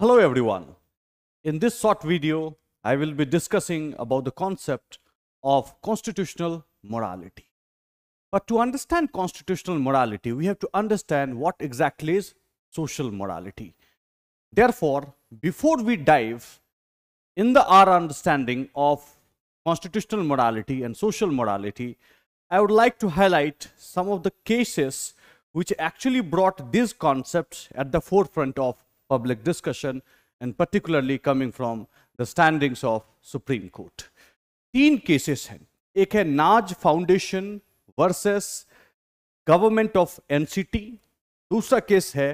Hello everyone. In this short video, I will be discussing about the concept of constitutional morality. But to understand constitutional morality, we have to understand what exactly is social morality. Therefore, before we dive in the our understanding of constitutional morality and social morality, I would like to highlight some of the cases which actually brought these concepts at the forefront of public discussion and particularly coming from the standings of Supreme Court. तीन cases हैं एक है Naz foundation versus government of NCT दूसरा case है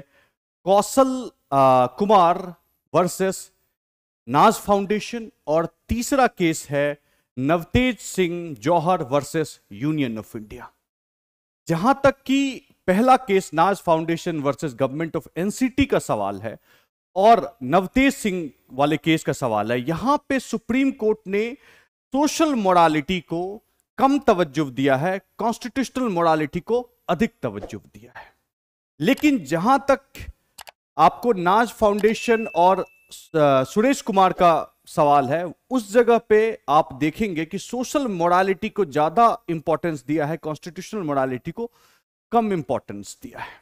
Kaushal Kumar versus Naz foundation और तीसरा case है Navtej Singh Johar versus union of India जहां तक कि पहला case Naz foundation versus government of NCT का सवाल है और नवतेज सिंह वाले केस का सवाल है यहां पे सुप्रीम कोर्ट ने सोशल मोरालिटी को कम तवज्जो दिया है कॉन्स्टिट्यूशनल मोरालिटी को अधिक तवज्जो दिया है लेकिन जहां तक आपको नाज फाउंडेशन और सुरेश कुमार का सवाल है उस जगह पे आप देखेंगे कि सोशल मोरालिटी को ज्यादा इंपॉर्टेंस दिया है कॉन्स्टिट्यूशनल मोरालिटी को कम इंपॉर्टेंस दिया है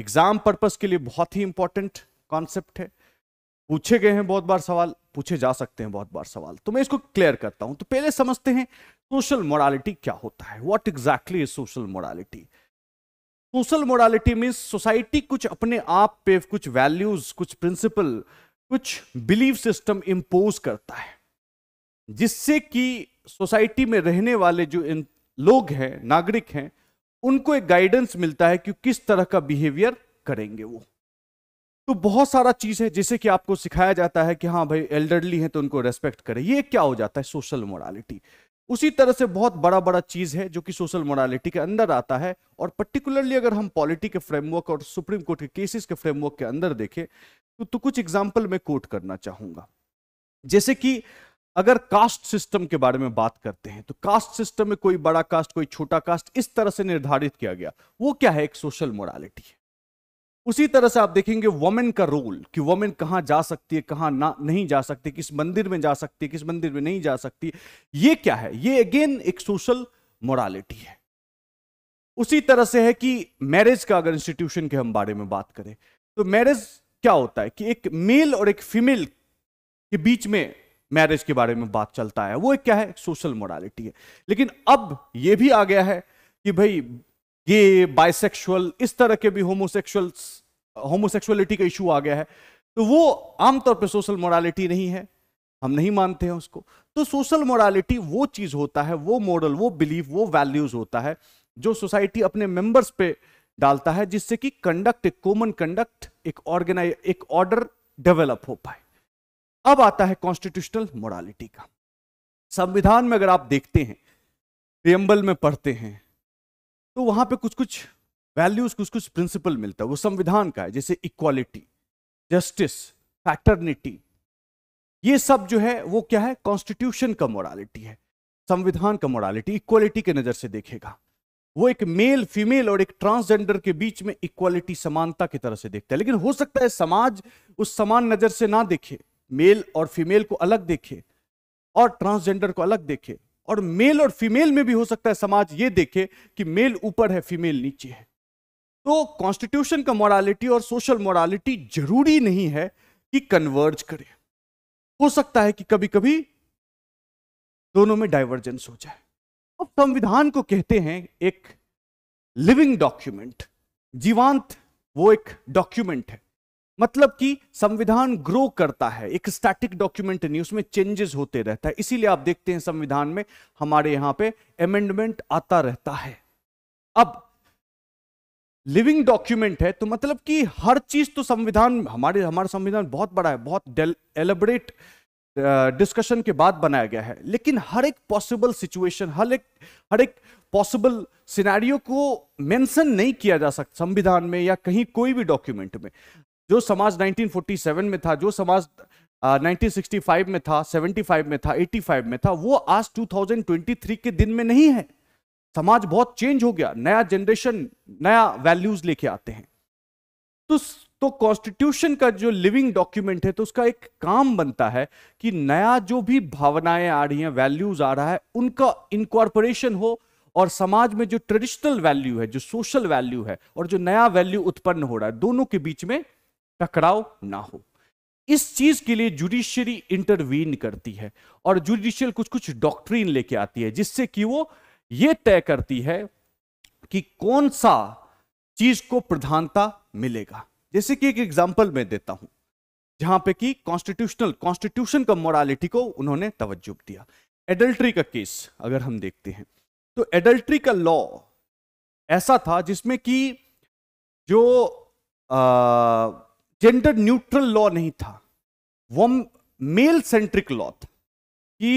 एग्जाम पर्पस के लिए बहुत ही इंपॉर्टेंट कॉन्सेप्ट है पूछे गए हैं बहुत बार सवाल पूछे जा सकते हैं बहुत बार सवाल तो मैं इसको क्लियर करता हूं तो पहले समझते हैं सोशल मोरालिटी क्या होता है what exactly is social morality social morality means society कुछ अपने आप पे कुछ वैल्यूज कुछ प्रिंसिपल कुछ बिलीफ सिस्टम इम्पोज करता है जिससे कि सोसाइटी में रहने वाले जो लोग हैं नागरिक हैं उनको एक गाइडेंस मिलता है कि किस तरह का बिहेवियर करेंगे वो तो बहुत सारा चीज है जैसे कि आपको सिखाया जाता है कि हाँ भाई एल्डरली है तो उनको रेस्पेक्ट करें ये क्या हो जाता है सोशल मोरालिटी उसी तरह से बहुत बड़ा बड़ा चीज है जो कि सोशल मोरालिटी के अंदर आता है और पर्टिकुलरली अगर हम पॉलिटी के फ्रेमवर्क और सुप्रीम कोर्ट के केसेस के फ्रेमवर्क के अंदर देखें तो, तो कुछ एग्जाम्पल मैं कोट करना चाहूंगा जैसे कि अगर कास्ट सिस्टम के बारे में बात करते हैं तो कास्ट सिस्टम में कोई बड़ा कास्ट कोई छोटा कास्ट इस तरह से निर्धारित किया गया वो क्या है एक सोशल मोरालिटी है उसी तरह से आप देखेंगे वोमेन का रोल कि वोमेन कहाँ जा सकती है कहाँ ना नहीं जा सकती किस मंदिर में जा सकती है किस मंदिर में नहीं जा सकती ये क्या है ये अगेन एक सोशल मोरालिटी है उसी तरह से है कि मैरिज का अगर इंस्टीट्यूशन के हम बारे में बात करें तो मैरिज क्या होता है कि एक मेल और एक फीमेल के बीच में मैरिज के बारे में बात चलता है वो एक क्या है एक सोशल मोरालिटी है लेकिन अब ये भी आ गया है कि भाई ये बाइसेक्सुअल इस तरह के भी होमोसेक्सुअल होमोसेक्सुअलिटी का इशू आ गया है तो वो आमतौर पर सोशल मोरालिटी नहीं है हम नहीं मानते हैं उसको तो सोशल मोरालिटी वो चीज होता है वो मॉडल वो बिलीफ वो वैल्यूज होता है जो सोसाइटी अपने मेंबर्स पे डालता है जिससे कि कंडक्ट एक कॉमन कंडक्ट एक ऑर्गेनाइज एक ऑर्डर डेवलप हो पाए अब आता है कॉन्स्टिट्यूशनल मोरालिटी का संविधान में अगर आप देखते हैं प्रियम्बल में पढ़ते हैं तो वहां पे कुछ कुछ वैल्यूज कुछ कुछ प्रिंसिपल मिलता है वो संविधान का है जैसे इक्वालिटी जस्टिस फैटर्निटी ये सब जो है वो क्या है कॉन्स्टिट्यूशन का मोरालिटी है संविधान का मोरालिटी इक्वालिटी के नजर से देखेगा वो एक मेल फीमेल और एक ट्रांसजेंडर के बीच में इक्वालिटी समानता की तरह से देखता है लेकिन हो सकता है समाज उस समान नजर से ना देखे मेल और फीमेल को अलग देखे और ट्रांसजेंडर को अलग देखे और मेल और फीमेल में भी हो सकता है समाज ये देखे कि मेल ऊपर है फीमेल नीचे है तो कॉन्स्टिट्यूशन का मॉरालिटी और सोशल मॉरालिटी जरूरी नहीं है कि कन्वर्ज करे हो सकता है कि कभी कभी दोनों में डाइवर्जेंस हो जाए अब संविधान को कहते हैं एक लिविंग डॉक्यूमेंट जीवांत वो एक डॉक्यूमेंट है मतलब कि संविधान ग्रो करता है एक स्टैटिक डॉक्यूमेंट नहीं उसमें चेंजेस होते रहता है इसीलिए आप देखते हैं संविधान में हमारे यहां पे अमेंडमेंट आता रहता है अब लिविंग डॉक्यूमेंट है तो मतलब कि हर चीज तो संविधान हमारे हमारा संविधान बहुत बड़ा है बहुत एलेबरेट डिस्कशन के बाद बनाया गया है लेकिन हर एक पॉसिबल सिचुएशन हर एक हर एक पॉसिबल सिनेरियो को मेंशन नहीं किया जा सकता संविधान में या कहीं कोई भी डॉक्यूमेंट में जो समाज 1947 में था जो समाज uh, 1965 में था 75 में था 85 में था वो आज 2023 के दिन में नहीं है समाज बहुत चेंज हो गया नया जनरेशन नया वैल्यूज लेके आते हैं तो तो कॉन्स्टिट्यूशन का जो लिविंग डॉक्यूमेंट है तो उसका एक काम बनता है कि नया जो भी भावनाएं आ रही हैं वैल्यूज आ रहा है उनका इनकॉर्पोरेशन हो और समाज में जो ट्रेडिशनल वैल्यू है जो सोशल वैल्यू है और जो नया वैल्यू उत्पन्न हो रहा है दोनों के बीच में टकराव ना हो इस चीज के लिए जुडिशियरी इंटरवीन करती है और जुडिशियल कुछ कुछ डॉक्ट्रीन लेके आती है जिससे कि वो ये तय करती है कि कौन सा चीज को प्रधानता मिलेगा जैसे कि एक एग्जाम्पल मैं देता हूं जहां पे कि कॉन्स्टिट्यूशनल कॉन्स्टिट्यूशन का मोरालिटी को उन्होंने तवज्जो दिया एडल्ट्री का केस अगर हम देखते हैं तो एडल्ट्री का लॉ ऐसा था जिसमें कि जो आ, जेंडर न्यूट्रल लॉ नहीं था वो मेल सेंट्रिक लॉ था कि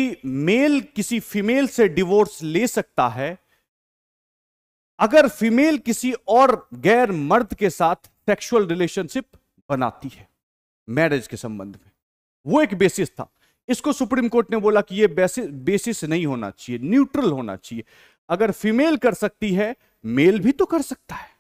मेल किसी फीमेल से डिवोर्स ले सकता है अगर फीमेल किसी और गैर मर्द के साथ सेक्सुअल रिलेशनशिप बनाती है मैरिज के संबंध में वो एक बेसिस था इसको सुप्रीम कोर्ट ने बोला कि ये बेसिस बेसिस नहीं होना चाहिए न्यूट्रल होना चाहिए अगर फीमेल कर सकती है मेल भी तो कर सकता है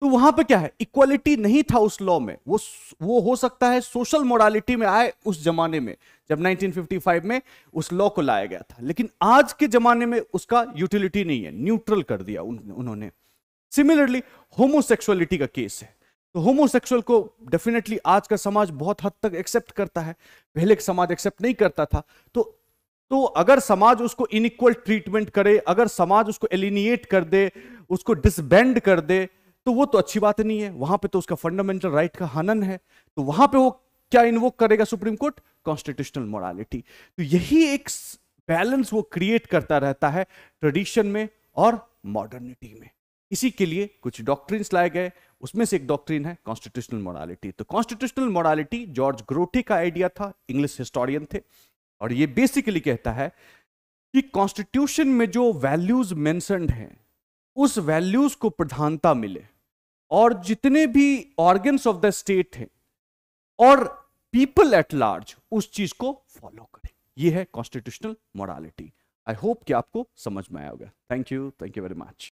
तो वहां पे क्या है इक्वालिटी नहीं था उस लॉ में वो वो हो सकता है सोशल मोरालिटी में आए उस जमाने में जब 1955 में उस लॉ को लाया गया था लेकिन आज के जमाने में उसका यूटिलिटी नहीं है न्यूट्रल कर दिया उन, उन्होंने सिमिलरली होमोसेक्सुअलिटी का केस है तो होमोसेक्सुअल को डेफिनेटली आज का समाज बहुत हद तक एक्सेप्ट करता है पहले का समाज एक्सेप्ट नहीं करता था तो तो अगर समाज उसको इनइक्वल ट्रीटमेंट करे अगर समाज उसको एलिनिएट कर दे उसको डिसबैंड कर दे तो वो तो अच्छी बात नहीं है वहां पे तो उसका फंडामेंटल राइट का हनन है तो वहां पे वो क्या इन्वोक करेगा सुप्रीम कोर्ट कॉन्स्टिट्यूशनल मोरालिटी तो यही एक बैलेंस वो क्रिएट करता रहता है ट्रेडिशन में और मॉडर्निटी में इसी के लिए कुछ डॉक्ट्रिन्स लाए गए उसमें से एक डॉक्ट्रीन है कॉन्स्टिट्यूशनल मोरालिटी तो कॉन्स्टिट्यूशनल मोरालिटी जॉर्ज ग्रोटे का आइडिया था इंग्लिश हिस्टोरियन थे और ये बेसिकली कहता है कि कॉन्स्टिट्यूशन में जो वैल्यूज मैंसनड हैं उस वैल्यूज को प्रधानता मिले और जितने भी ऑर्गन्स ऑफ द स्टेट हैं और पीपल एट लार्ज उस चीज को फॉलो करें यह है कॉन्स्टिट्यूशनल मॉरालिटी आई होप कि आपको समझ में आया होगा thank you thank you very much